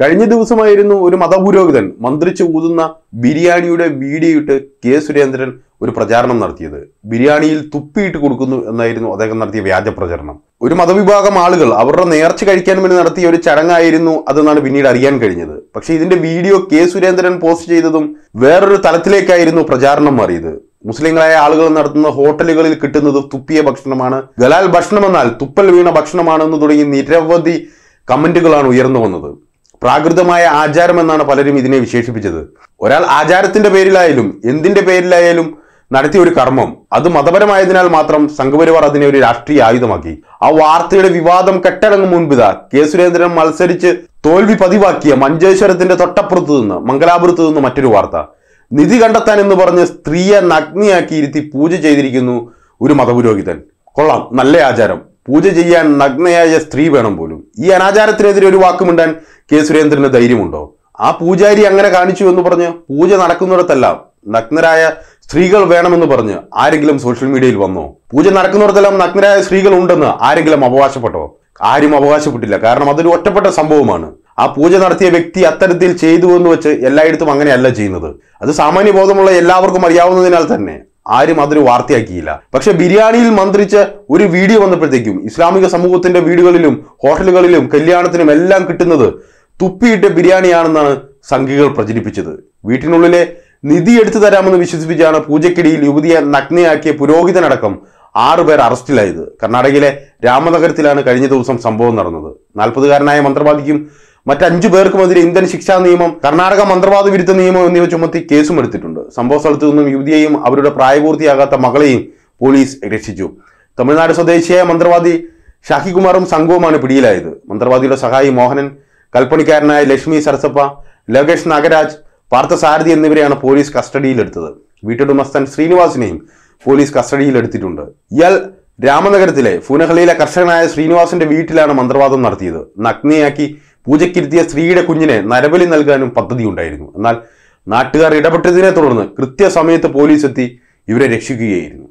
കഴിഞ്ഞ ദിവസമായിരുന്നു ഒരു മതപുരോഹിതൻ മന്ത്രിച്ച് ഊതുന്ന ബിരിയാണിയുടെ വീഡിയോ ഇട്ട് കെ സുരേന്ദ്രൻ ഒരു പ്രചാരണം നടത്തിയത് ബിരിയാണിയിൽ തുപ്പിയിട്ട് കൊടുക്കുന്നു എന്നായിരുന്നു അദ്ദേഹം നടത്തിയ വ്യാജ പ്രചരണം ഒരു മതവിഭാഗം ആളുകൾ അവരുടെ നേർച്ച കഴിക്കാൻ വേണ്ടി നടത്തിയ ഒരു ചടങ്ങായിരുന്നു അതെന്നാണ് പിന്നീട് അറിയാൻ കഴിഞ്ഞത് പക്ഷെ ഇതിന്റെ വീഡിയോ കെ സുരേന്ദ്രൻ പോസ്റ്റ് ചെയ്തതും വേറൊരു തലത്തിലേക്കായിരുന്നു പ്രചാരണം മാറിയത് മുസ്ലിങ്ങളായ ആളുകൾ നടത്തുന്ന ഹോട്ടലുകളിൽ കിട്ടുന്നത് തുപ്പിയ ഭക്ഷണമാണ് ഗലാൽ ഭക്ഷണമെന്നാൽ തുപ്പൽ വീണ ഭക്ഷണമാണെന്ന് തുടങ്ങി നിരവധി കമന്റുകളാണ് ഉയർന്നു വന്നത് പ്രാകൃതമായ ആചാരം എന്നാണ് പലരും ഇതിനെ വിശേഷിപ്പിച്ചത് ഒരാൾ ആചാരത്തിന്റെ പേരിലായാലും എന്തിന്റെ പേരിലായാലും നടത്തിയ ഒരു കർമ്മം അത് മതപരമായതിനാൽ മാത്രം സംഘപരിവാർ അതിനെ ഒരു രാഷ്ട്രീയ ആയുധമാക്കി ആ വാർത്തയുടെ വിവാദം കെട്ടടങ്ങും മുൻപിതാ കെ സുരേന്ദ്രൻ മത്സരിച്ച് തോൽവി പതിവാക്കിയ മഞ്ചേശ്വരത്തിന്റെ തൊട്ടപ്പുറത്തു നിന്ന് മംഗലാപുരത്തു നിന്ന് മറ്റൊരു വാർത്ത നിധി കണ്ടെത്താൻ എന്ന് പറഞ്ഞ് സ്ത്രീയെ നഗ്നിയാക്കി ഇരുത്തി പൂജ ചെയ്തിരിക്കുന്നു ഒരു മതപുരോഹിതൻ കൊള്ളാം നല്ല ആചാരം പൂജ ചെയ്യാൻ നഗ്നയായ സ്ത്രീ വേണം പോലും ഈ അനാചാരത്തിനെതിരെ ഒരു വാക്കുമിണ്ടാൻ കെ സുരേന്ദ്രന് ധൈര്യമുണ്ടോ ആ പൂജാരി അങ്ങനെ കാണിച്ചു എന്ന് പറഞ്ഞ് പൂജ നടക്കുന്നിടത്തല്ല നഗ്നരായ സ്ത്രീകൾ വേണമെന്ന് പറഞ്ഞ് ആരെങ്കിലും സോഷ്യൽ മീഡിയയിൽ വന്നോ പൂജ നടക്കുന്നിടത്തെല്ലാം നഗ്നരായ സ്ത്രീകൾ ഉണ്ടെന്ന് ആരെങ്കിലും അവകാശപ്പെട്ടോ ആരും അവകാശപ്പെട്ടില്ല കാരണം അതൊരു ഒറ്റപ്പെട്ട സംഭവമാണ് ആ പൂജ നടത്തിയ വ്യക്തി അത്തരത്തിൽ ചെയ്തു എന്ന് വെച്ച് എല്ലായിടത്തും അങ്ങനെയല്ല ചെയ്യുന്നത് അത് സാമാന്യ ബോധമുള്ള എല്ലാവർക്കും അറിയാവുന്നതിനാൽ തന്നെ ആരും അതൊരു വാർത്തയാക്കിയില്ല പക്ഷെ ബിരിയാണിയിൽ മന്ത്രിച്ച് ഒരു വീഡിയോ വന്നപ്പോഴത്തേക്കും ഇസ്ലാമിക സമൂഹത്തിന്റെ വീടുകളിലും ഹോട്ടലുകളിലും കല്യാണത്തിനും എല്ലാം കിട്ടുന്നത് തുപ്പിയിട്ട ബിരിയാണിയാണെന്നാണ് സംഘികൾ പ്രചരിപ്പിച്ചത് വീട്ടിനുള്ളിലെ നിധി എടുത്തു തരാമെന്ന് വിശ്വസിപ്പിച്ചാണ് പൂജക്കിടിയിൽ യുവതിയെ നഗ്നയാക്കിയ പുരോഹിതനടക്കം ആറുപേർ അറസ്റ്റിലായത് കർണാടകയിലെ രാമനഗരത്തിലാണ് കഴിഞ്ഞ ദിവസം സംഭവം നടന്നത് നാൽപ്പതുകാരനായ മന്ത്രവാദിക്കും മറ്റഞ്ചു പേർക്കുമെതിരെ ഇന്ത്യൻ ശിക്ഷാ നിയമം കർണാടക മന്ത്രവാദ വിരുദ്ധ നിയമം എന്നിവ ചുമത്തി കേസും എടുത്തിട്ടുണ്ട് സംഭവ സ്ഥലത്തു നിന്നും യുവതിയെയും അവരുടെ പ്രായപൂർത്തിയാകാത്ത മകളെയും പോലീസ് രക്ഷിച്ചു തമിഴ്നാട് സ്വദേശിയായ മന്ത്രവാദി ഷാഹികുമാറും സംഘവുമാണ് പിടിയിലായത് മന്ത്രവാദിയുടെ സഹായി മോഹനൻ കൽപ്പണിക്കാരനായ ലക്ഷ്മി സരസപ്പ ലോകേഷ് നാഗരാജ് പാർത്ഥസാരഥി എന്നിവരെയാണ് പോലീസ് കസ്റ്റഡിയിലെടുത്തത് വീട്ടുടമസ്ഥൻ ശ്രീനിവാസിനെയും പോലീസ് കസ്റ്റഡിയിലെടുത്തിട്ടുണ്ട് ഇയാൾ രാമനഗരത്തിലെ ഫുനഹളിയിലെ കർഷകനായ ശ്രീനിവാസിന്റെ വീട്ടിലാണ് മന്ത്രവാദം നടത്തിയത് നഗ്നയാക്കി പൂജയ്ക്കിരുത്തിയ സ്ത്രീയുടെ കുഞ്ഞിനെ നരബലി നൽകാനും പദ്ധതിയുണ്ടായിരുന്നു എന്നാൽ നാട്ടുകാർ ഇടപെട്ടതിനെ തുടർന്ന് കൃത്യസമയത്ത് പോലീസ് എത്തി ഇവരെ രക്ഷിക്കുകയായിരുന്നു